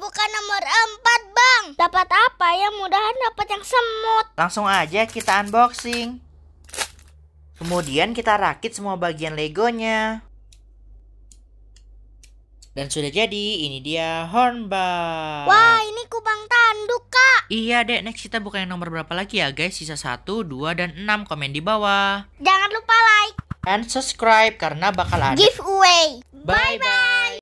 bukan nomor 4 bang Dapat apa ya mudahan dapat yang semut Langsung aja kita unboxing Kemudian kita rakit semua bagian legonya dan sudah jadi, ini dia hornbat. Wah, ini kubang tanduk, Kak. Iya, Dek. Next kita buka yang nomor berapa lagi ya, guys? Sisa 1, 2, dan 6. Komen di bawah. Jangan lupa like. And subscribe, karena bakal ada... Giveaway. Bye-bye.